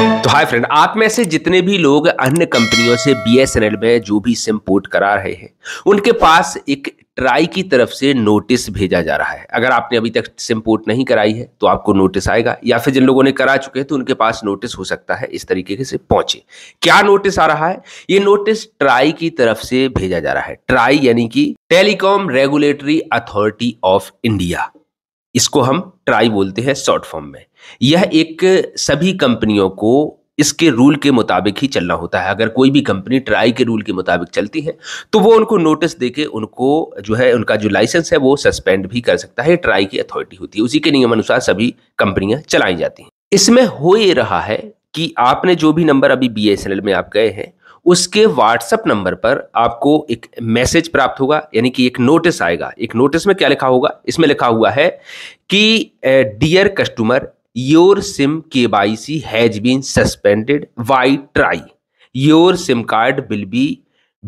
तो hi friend आप में से जितने भी लोग अन्य कंपनियों से बीएसएनएल में जो भी सिम पोर्ट करा रहे हैं उनके पास एक ट्राई की तरफ से नोटिस भेजा जा रहा है अगर आपने अभी तक सिम पोर्ट नहीं कराई है तो आपको नोटिस आएगा या फिर जिन लोगों ने करा चुके हैं तो उनके पास नोटिस हो सकता है इस तरीके से पहुंचे क्या नोटिस आ रहा है ये नोटिस ट्राई की तरफ से भेजा जा रहा है ट्राई यानी कि telecom regulatory authority of India इसको हम ट्राई बोलते हैं शॉर्ट फॉर्म में यह एक सभी कंपनियों को इसके रूल के मुताबिक ही चलना होता है अगर कोई भी कंपनी ट्राई के रूल के मुताबिक चलती है तो वो उनको नोटिस देके उनको जो है उनका जो लाइसेंस है वो सस्पेंड भी कर सकता है ट्राई की अथॉरिटी होती है उसी के नियमानुसार सभी कंपनियां चलाई जाती हैं इसमें हो ये रहा है कि आपने जो भी नंबर अभी बी में आप गए हैं उसके व्हाट्सएप नंबर पर आपको एक मैसेज प्राप्त होगा यानी कि एक नोटिस आएगा एक नोटिस में क्या लिखा होगा इसमें लिखा हुआ है कि dear customer your SIM K Y C has been suspended by TRAI your SIM card will be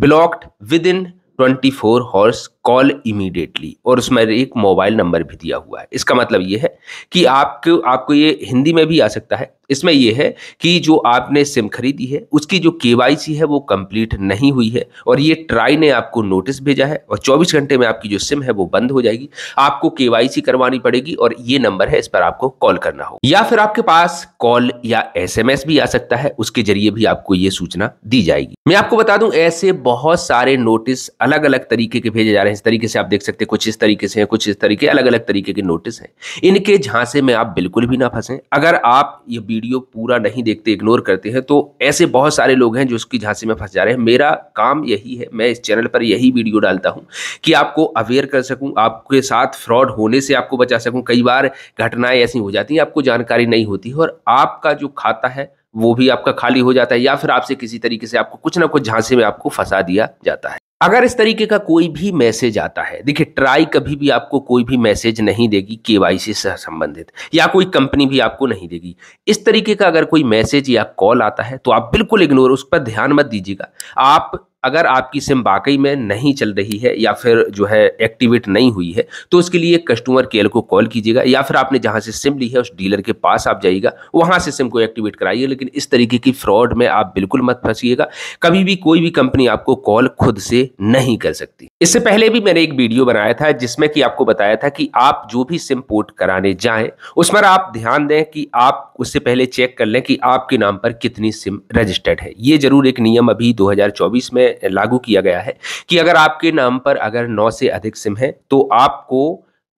blocked within twenty four hours call immediately और उसमें एक मोबाइल नंबर भी दिया हुआ है इसका मतलब ये है कि आपको आपको ये हिंदी में भी आ सकता है इसमें यह है कि जो आपने सिम खरीदी है उसकी जो के है वो कंप्लीट नहीं हुई है और ये ट्राई ने आपको नोटिस भेजा है और 24 घंटे में आपकी जो सिम है वो बंद हो जाएगी आपको के करवानी पड़ेगी और ये नंबर है इस पर आपको कॉल करना हो या फिर आपके पास कॉल या एस भी आ सकता है उसके जरिए भी आपको ये सूचना दी जाएगी मैं आपको बता दूं ऐसे बहुत सारे नोटिस अलग अलग तरीके के भेजे जा रहे हैं हैं इस तरीके से आप देख सकते हैं कुछ इस तरीके से हैं कुछ इस तरीके अलग अलग तरीके के नोटिस हैं इनके झांसे में आप बिल्कुल भी ना फंसें अगर आप ये वीडियो पूरा नहीं देखते इग्नोर करते हैं तो ऐसे बहुत सारे लोग हैं जो उसकी झांसे में फंस जा रहे हैं मेरा काम यही है मैं इस चैनल पर यही वीडियो डालता हूँ कि आपको अवेयर कर सकूँ आपके साथ फ्रॉड होने से आपको बचा सकूँ कई बार घटनाएं ऐसी हो जाती हैं आपको जानकारी नहीं होती और आपका जो खाता है वो भी आपका खाली हो जाता है या फिर आपसे किसी तरीके से आपको कुछ ना कुछ झांसे में आपको फंसा दिया जाता है अगर इस तरीके का कोई भी मैसेज आता है देखिए ट्राई कभी भी आपको कोई भी मैसेज नहीं देगी केवाईसी से संबंधित या कोई कंपनी भी आपको नहीं देगी इस तरीके का अगर कोई मैसेज या कॉल आता है तो आप बिल्कुल इग्नोर उस पर ध्यान मत दीजिएगा आप अगर आपकी सिम वाकई में नहीं चल रही है या फिर जो है एक्टिवेट नहीं हुई है तो उसके लिए कस्टमर केयर को कॉल कीजिएगा या फिर आपने जहाँ से सिम ली है उस डीलर के पास आप जाइएगा वहाँ से सिम को एक्टिवेट कराइए लेकिन इस तरीके की फ्रॉड में आप बिल्कुल मत फंसीएगा कभी भी कोई भी कंपनी आपको कॉल खुद से नहीं कर सकती इससे पहले भी मैंने एक वीडियो बनाया था जिसमें कि आपको बताया था कि आप जो भी सिम पोर्ट कराने जाएं उस पर आप ध्यान दें कि आप उससे पहले चेक कर लें कि आपके नाम पर कितनी सिम रजिस्टर्ड है ये जरूर एक नियम अभी 2024 में लागू किया गया है कि अगर आपके नाम पर अगर नौ से अधिक सिम है तो आपको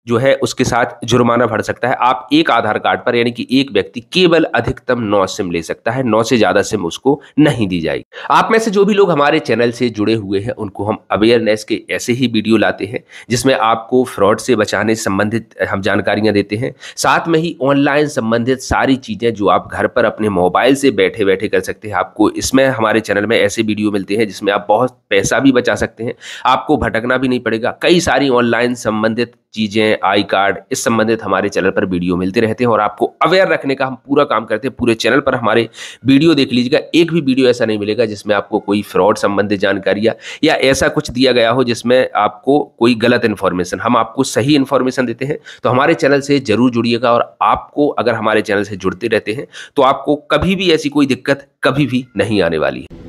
जो है उसके साथ जुर्माना भर सकता है आप एक आधार कार्ड पर यानी कि एक व्यक्ति केवल अधिकतम नौ सिम ले सकता है नौ से ज्यादा सिम उसको नहीं दी जाएगी आप में से जो भी लोग हमारे चैनल से जुड़े हुए हैं उनको हम अवेयरनेस के ऐसे ही वीडियो लाते हैं जिसमें आपको फ्रॉड से बचाने संबंधित हम जानकारियां देते हैं साथ में ही ऑनलाइन संबंधित सारी चीजें जो आप घर पर अपने मोबाइल से बैठे बैठे कर सकते हैं आपको इसमें हमारे चैनल में ऐसे वीडियो मिलते हैं जिसमें आप बहुत पैसा भी बचा सकते हैं आपको भटकना भी नहीं पड़ेगा कई सारी ऑनलाइन संबंधित चीज़ें आई कार्ड इस संबंधित हमारे चैनल पर वीडियो मिलते रहते हैं और आपको अवेयर रखने का हम पूरा काम करते हैं पूरे चैनल पर हमारे वीडियो देख लीजिएगा एक भी वीडियो ऐसा नहीं मिलेगा जिसमें आपको कोई फ्रॉड संबंधित जानकारियाँ या ऐसा कुछ दिया गया हो जिसमें आपको कोई गलत इन्फॉर्मेशन हम आपको सही इन्फॉर्मेशन देते हैं तो हमारे चैनल से ज़रूर जुड़िएगा और आपको अगर हमारे चैनल से जुड़ते रहते हैं तो आपको कभी भी ऐसी कोई दिक्कत कभी भी नहीं आने वाली है